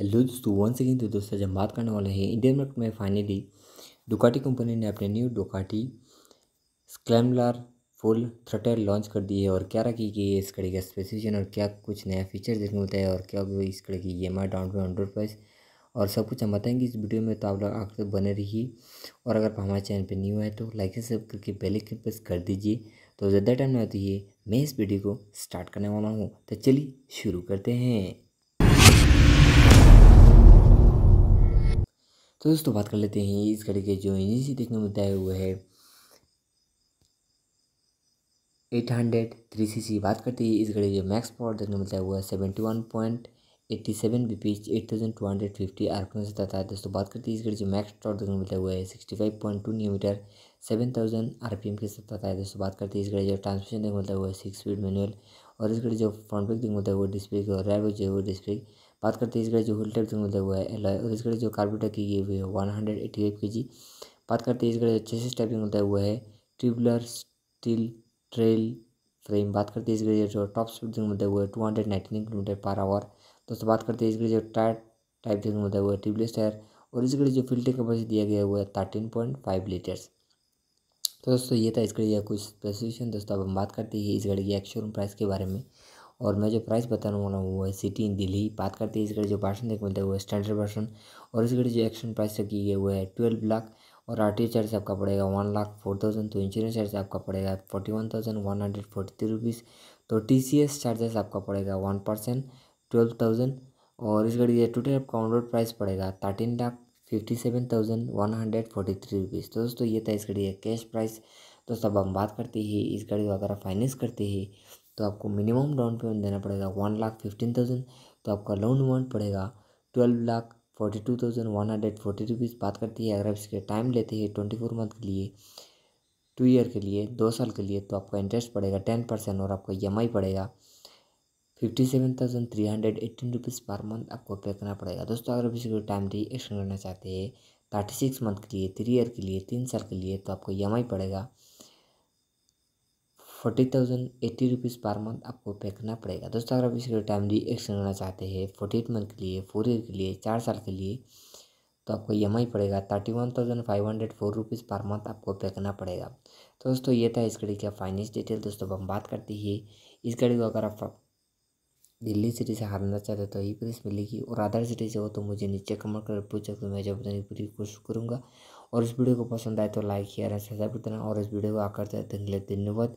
hello दोस्तों one second तो दोस्तों जब बात करने वाले हैं इंडियन मार्केट में फाइनली डुकाटी कंपनी ने अपने new Ducati Scrambler full throttle launch कर दी है और क्या रखी कि इस कड़ी का स्पेसिफिकेशन और क्या कुछ नया फीचर देखने मिलता है और क्या इस कड़ी की E M I down payment hundred price और सब कुछ हम बताएंगे इस वीडियो में तो आप लोग आखिर तक बने रहिए और अगर हमारे चैनल पर न्यू है तो लाइक सब करके बेल आइकन प्रेस कर दीजिए तो ज़्यादा टाइम ना होती है मैं इस वीडियो को स्टार्ट करने वाला हूँ तो चलिए शुरू करते हैं तो दोस्तों बात कर लेते हैं इस घड़ी के जो इंजन से देखने में मिलता है वो है eight hundred three C C बात करते हैं इस घड़ी का मैक्स पावर देखने में मिलता है वो है seventy one point eighty seven B P eight thousand two hundred fifty R P M से आता है दोस्तों बात करते हैं इस घड़ी जो मैक्स टॉर्क देखने मिलता हुआ है sixty five point two newton metre seven thousand R P M के साथ आता है दोस्तों बात करते हैं इस घड़ी जो ट्रांसमिशन देखने मिलता हुआ है सिक्स स्पीड मैनुअल और इस घड़ी जो फ्रंट ब्रेक देखने मिलता है वो डिस्प्ले और रेयर जो है वो डिस्प्ले बात करते हैं इसका जो व्हील टाइप मिला हुआ है एलॉय और इसका जो कार्बोटर की ये हुई है वन हंड्रेड एटी फाइव के जी बात करते हैं इसका जो चेसिस टाइप मिलता हुआ है ट्यूबलर स्टील ट्रेल फ्रेम बात करते हैं इसका जो टॉप स्पीड मिलता हुआ है two hundred nineteen kilometre per hour दोस्तों बात करते हैं इसका जो टायर टाइप देखने मिलता हुआ है ट्यूबलेस टायर और इस लिए जो फिल्टर कैपेसिटी दिया गया हुआ है थर्टीन पॉइंट फाइव लीटर्स तो दोस्तों ये था इस गाड़ी का कुछ स्पेसिफिकेशन दोस्तों अब हम बात करते हैं इस गाड़ी के एक्स शोरूम प्राइस के बारे में और मैं जो प्राइस बताने वाला हूँ वो है सिटी इन दिल्ली बात करते हैं इस घड़ी जो पार्सन देखने मिलता है वो स्टैंडर्ड पर्सन और इस घड़ी जो एक्शन प्राइस रखी की है वो है ट्वेल्व लाख और आर टी चार्ज आपका पड़ेगा वन लाख फोर थाउजेंड तो इंश्योरेंस चार्ज आपका पड़ेगा forty one thousand one hundred forty three rupees तो टी सी एस चार्जेस आपका पड़ेगा वन परसेंट ट्वेल्व थाउजेंड और इस गाड़ी का टोटल आपका ऑन रोड प्राइस पड़ेगा thirteen lakh fifty seven thousand one hundred forty three rupees तो दोस्तों ये था इस गाड़ी का कैश प्राइस दोस्तों अब हम बात करते ही इस गाड़ी को अगर आप फाइनेंस करते हैं तो आपको मिनिमम डाउन पेमेंट देना पड़ेगा वन लाख फिफ्टीन थाउजेंड तो आपका लोन अमाउंट पड़ेगा twelve lakh forty two thousand one hundred forty rupees बात करती है अगर आप इसके टाइम लेते हैं ट्वेंटी फोर मंथ के लिए टू ईयर के लिए दो साल के लिए तो आपका इंटरेस्ट पड़ेगा टेन परसेंट और आपका ई एम आई पड़ेगा fifty seven thousand three hundred eighteen rupees per month आपको पे करना पड़ेगा दोस्तों अगर आप इसको टाइम डी एक्सटेंड करना चाहते हैं थर्टी सिक्स मंथ के लिए थ्री ईयर के लिए तीन साल के लिए तो आपको ई एम आई पड़ेगा forty thousand eighty rupees per month आपको पे करना पड़ेगा दोस्तों अगर आप इसके टाइम भी एक्सटेंड करना चाहते हैं फोर्टी एट मंथ के लिए फोर ईयर के लिए चार साल के लिए तो आपको ई एम आई पड़ेगा thirty one thousand five hundred four rupees per month आपको पे करना पड़ेगा तो दोस्तों ये था इस गाड़ी का फाइनेंस डिटेल दोस्तों हम बात करते हैं इस गाड़ी को अगर आप दिल्ली सिटी से हारना चाहते तो यही प्राइस मिलेगी और अदर सिटी से हो तो मुझे नीचे कमेंट कर पूछ सकते मैं जब बताने की पूरी कोशिश करूँगा और इस वीडियो को पसंद आए तो लाइक शेयर सब्सक्राइब कर देना और इस वीडियो को आकर धन्यवाद